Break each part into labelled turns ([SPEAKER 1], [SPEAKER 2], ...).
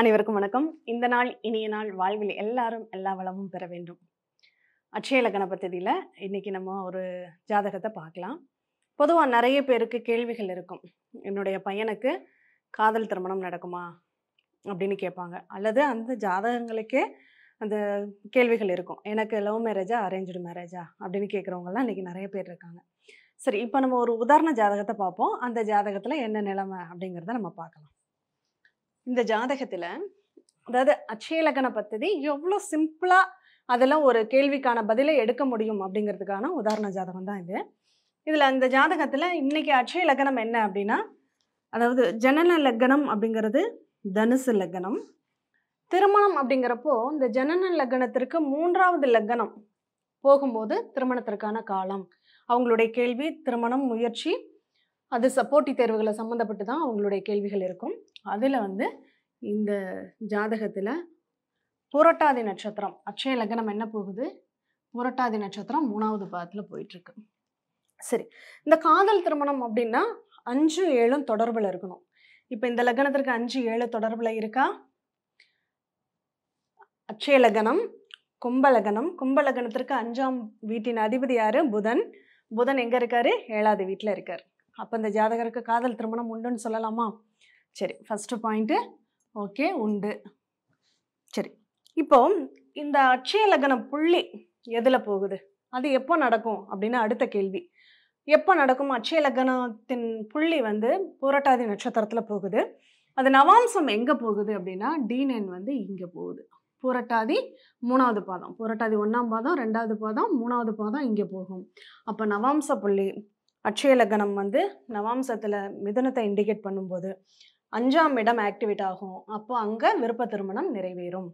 [SPEAKER 1] அனைவருக்கும் வணக்கம் இந்த நாள் இனிய நாள் வாழ்வில் எல்லாரும் எல்லா வளமும் பெற வேண்டும் அட்சய லக்கண இன்றைக்கி நம்ம ஒரு ஜாதகத்தை பார்க்கலாம் பொதுவாக நிறைய பேருக்கு கேள்விகள் இருக்கும் என்னுடைய பையனுக்கு காதல் திருமணம் நடக்குமா அப்படின்னு கேட்பாங்க அல்லது அந்த ஜாதகங்களுக்கே அந்த கேள்விகள் இருக்கும் எனக்கு லவ் மேரேஜா அரேஞ்சு மேரேஜா அப்படின்னு கேட்குறவங்கலாம் இன்றைக்கி நிறைய பேர் இருக்காங்க சரி இப்போ நம்ம ஒரு உதாரண ஜாதகத்தை பார்ப்போம் அந்த ஜாதகத்தில் என்ன நிலைமை அப்படிங்கிறத நம்ம பார்க்கலாம் இந்த ஜாதகத்தில் அதாவது அச்சயலக்கண பத்ததி எவ்வளோ சிம்பிளாக அதெல்லாம் ஒரு கேள்விக்கான பதிலை எடுக்க முடியும் அப்படிங்கிறதுக்கான உதாரண ஜாதகம் தான் இது இதில் அந்த ஜாதகத்தில் இன்றைக்கி அச்சய லக்கணம் என்ன அப்படின்னா அதாவது ஜனன லக்னம் அப்படிங்கிறது தனுசு லக்னம் திருமணம் அப்படிங்கிறப்போ இந்த ஜனன லக்னத்திற்கு மூன்றாவது லக்னம் போகும்போது திருமணத்திற்கான காலம் அவங்களுடைய கேள்வி திருமணம் முயற்சி அது சப்போர்ட்டி தேர்வுகளை சம்மந்தப்பட்டு தான் அவங்களுடைய கேள்விகள் இருக்கும் அதில் வந்து இந்த ஜாதகத்தில் புரட்டாதி நட்சத்திரம் அச்சய லக்னம் என்ன போகுது புரட்டாதி நட்சத்திரம் மூணாவது பாதத்தில் போயிட்டுருக்கு சரி இந்த காதல் திருமணம் அப்படின்னா அஞ்சு ஏழும் தொடர்பில் இருக்கணும் இப்போ இந்த லக்னத்திற்கு அஞ்சு ஏழு தொடர்பில் இருக்கா அச்சய லக்னம் கும்பலகனம் கும்பலகனத்திற்கு அஞ்சாம் வீட்டின் அதிபதி யார் புதன் புதன் எங்கே இருக்காரு ஏழாவது வீட்டில் இருக்கார் அப்போ இந்த ஜாதகருக்கு காதல் திருமணம் உண்டுன்னு சொல்லலாமா சரி ஃபஸ்ட்டு பாயிண்ட்டு ஓகே உண்டு சரி இப்போ இந்த அட்சய லக்ன புள்ளி எதில் போகுது அது எப்போ நடக்கும் அப்படின்னு அடுத்த கேள்வி எப்போ நடக்கும் அட்சய லக்னத்தின் புள்ளி வந்து புரட்டாதி நட்சத்திரத்தில் போகுது அது நவாம்சம் எங்கே போகுது அப்படின்னா டீனென் வந்து இங்கே போகுது புரட்டாதி மூணாவது பாதம் புரட்டாதி ஒன்றாம் பாதம் ரெண்டாவது பாதம் மூணாவது பாதம் இங்கே போகும் அப்போ நவாம்ச புள்ளி அட்சய லக்னம் வந்து நவாம்சத்தில் மிதனத்தை இண்டிகேட் பண்ணும்போது அஞ்சாம் இடம் ஆக்டிவேட் ஆகும் அப்போ அங்கே விருப்ப திருமணம் நிறைவேறும்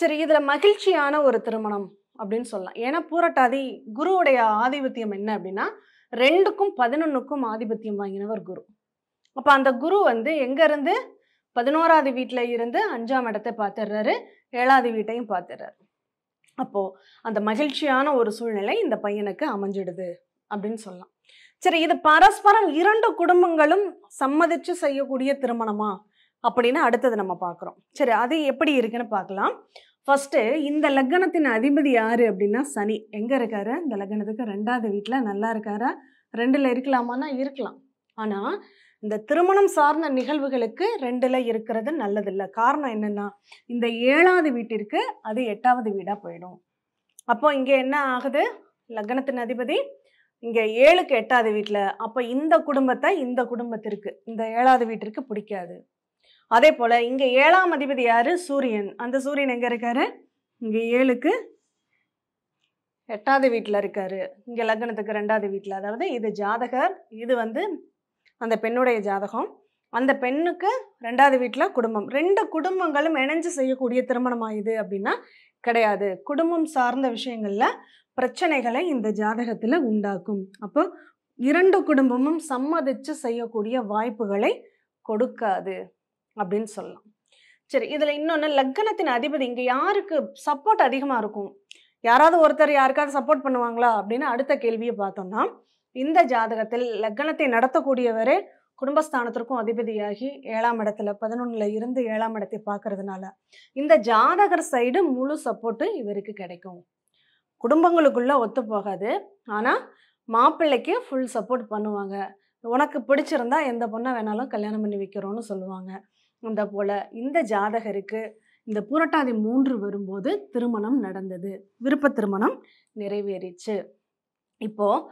[SPEAKER 1] சரி இதில் மகிழ்ச்சியான ஒரு திருமணம் அப்படின்னு சொல்லலாம் ஏன்னா பூரட்டாதி குருவுடைய ஆதிபத்தியம் என்ன அப்படின்னா ரெண்டுக்கும் பதினொன்றுக்கும் ஆதிபத்தியம் வாங்கினவர் குரு அப்போ அந்த குரு வந்து எங்கேருந்து பதினோராவது வீட்டில் இருந்து அஞ்சாம் இடத்தை பார்த்துடுறாரு ஏழாவது வீட்டையும் பார்த்துடுறாரு அப்போது அந்த மகிழ்ச்சியான ஒரு சூழ்நிலை இந்த பையனுக்கு அமைஞ்சிடுது அப்படின்னு சொல்லலாம் சரி இது பரஸ்பரம் இரண்டு குடும்பங்களும் சம்மதிச்சு செய்யக்கூடிய திருமணமா அப்படின்னு அடுத்தது நம்ம பார்க்குறோம் சரி அது எப்படி இருக்குன்னு பார்க்கலாம் ஃபஸ்ட்டு இந்த லக்னத்தின் அதிபதி யார் அப்படின்னா சனி எங்கே இருக்காரு இந்த லக்னத்துக்கு ரெண்டாவது வீட்டில் நல்லா இருக்கார ரெண்டில் இருக்கலாமான்னா இருக்கலாம் ஆனால் இந்த திருமணம் சார்ந்த நிகழ்வுகளுக்கு ரெண்டில் இருக்கிறது நல்லதில்லை காரணம் என்னென்னா இந்த ஏழாவது வீட்டிற்கு அது எட்டாவது வீடாக போயிடும் அப்போ இங்கே என்ன ஆகுது லக்னத்தின் அதிபதி இங்கே ஏழுக்கு எட்டாவது வீட்டில் அப்போ இந்த குடும்பத்தை இந்த குடும்பத்திற்கு இந்த ஏழாவது வீட்டிற்கு பிடிக்காது அதே போல் இங்கே ஏழாம் அதிபதி யார் சூரியன் அந்த சூரியன் எங்கே இருக்கார் இங்கே ஏழுக்கு எட்டாவது வீட்டில் இருக்கார் இங்கே லக்னத்துக்கு ரெண்டாவது வீட்டில் அதாவது இது ஜாதகர் இது வந்து அந்த பெண்ணுடைய ஜாதகம் அந்த பெண்ணுக்கு ரெண்டாவது வீட்டில் குடும்பம் ரெண்டு குடும்பங்களும் இணைஞ்சு செய்யக்கூடிய திருமணம் ஆயுது அப்படின்னா கிடையாது குடும்பம் சார்ந்த விஷயங்களில் பிரச்சனைகளை இந்த ஜாதகத்தில் உண்டாக்கும் அப்போ இரண்டு குடும்பமும் சம்மதித்து செய்யக்கூடிய வாய்ப்புகளை கொடுக்காது அப்படின்னு சொல்லலாம் சரி இதில் இன்னொன்று லக்கணத்தின் அதிபதி இங்கே யாருக்கு சப்போர்ட் அதிகமாக இருக்கும் யாராவது ஒருத்தர் யாருக்காவது சப்போர்ட் பண்ணுவாங்களா அப்படின்னு அடுத்த கேள்வியை பார்த்தோம்னா இந்த ஜாதகத்தில் லக்கணத்தை நடத்தக்கூடியவரே குடும்பஸ்தானத்திற்கும் அதிபதியாகி ஏழாம் இடத்துல பதினொன்றில் இருந்து ஏழாம் இடத்தை பார்க்கறதுனால இந்த ஜாதகர் சைடு முழு சப்போர்ட்டு இவருக்கு கிடைக்கும் குடும்பங்களுக்குள்ளே ஒத்து போகாது ஆனால் மாப்பிள்ளைக்கு ஃபுல் சப்போர்ட் பண்ணுவாங்க உனக்கு பிடிச்சிருந்தா எந்த பொண்ணை வேணாலும் கல்யாணம் பண்ணி வைக்கிறோன்னு சொல்லுவாங்க அந்த போல் இந்த ஜாதகருக்கு இந்த பூரட்டாதி மூன்று வரும்போது திருமணம் நடந்தது விருப்ப திருமணம் நிறைவேறிச்சு இப்போது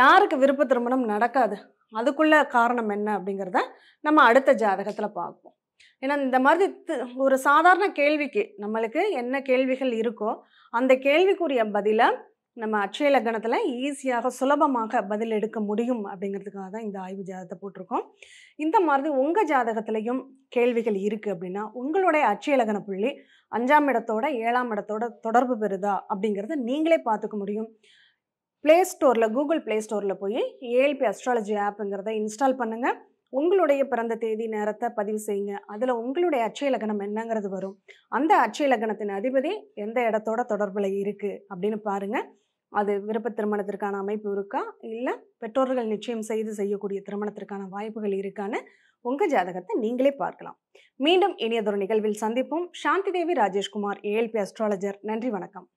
[SPEAKER 1] யாருக்கு விருப்ப திருமணம் நடக்காது அதுக்குள்ள காரணம் என்ன அப்படிங்கிறத நம்ம அடுத்த ஜாதகத்தில் பார்ப்போம் ஏன்னா இந்த மாதிரி ஒரு சாதாரண கேள்விக்கு நம்மளுக்கு என்ன கேள்விகள் இருக்கோ அந்த கேள்விக்குரிய பதிலை நம்ம அட்சய லக்னத்தில் ஈஸியாக சுலபமாக பதில் எடுக்க முடியும் அப்படிங்கிறதுக்காக தான் இந்த ஆய்வு ஜாதகத்தை போட்டிருக்கோம் இந்த மாதிரி உங்கள் ஜாதகத்துலேயும் கேள்விகள் இருக்குது அப்படின்னா உங்களுடைய அட்சய லக்ன புள்ளி அஞ்சாம் இடத்தோட ஏழாம் இடத்தோட தொடர்பு பெறுதா அப்படிங்கிறத நீங்களே பார்த்துக்க முடியும் ப்ளே ஸ்டோரில் கூகுள் ப்ளே ஸ்டோரில் போய் ஏஎல்பி அஸ்ட்ராலஜி ஆப்புங்கிறத இன்ஸ்டால் பண்ணுங்கள் உங்களுடைய பிறந்த தேதி நேரத்தை பதிவு செய்யுங்க அதில் உங்களுடைய அச்சய லக்னம் என்னங்கிறது வரும் அந்த அச்சய லக்னத்தின் அதிபதி எந்த இடத்தோட தொடர்பில் இருக்குது அப்படின்னு பாருங்கள் அது விருப்ப திருமணத்திற்கான அமைப்பு இருக்கா இல்லை பெற்றோர்கள் நிச்சயம் செய்து செய்யக்கூடிய திருமணத்திற்கான வாய்ப்புகள் இருக்கான்னு உங்கள் ஜாதகத்தை நீங்களே பார்க்கலாம் மீண்டும் இனியதொரு நிகழ்வில் சந்திப்போம் சாந்தி தேவி ராஜேஷ்குமார் ஏஎல்பி அஸ்ட்ராலஜர் நன்றி வணக்கம்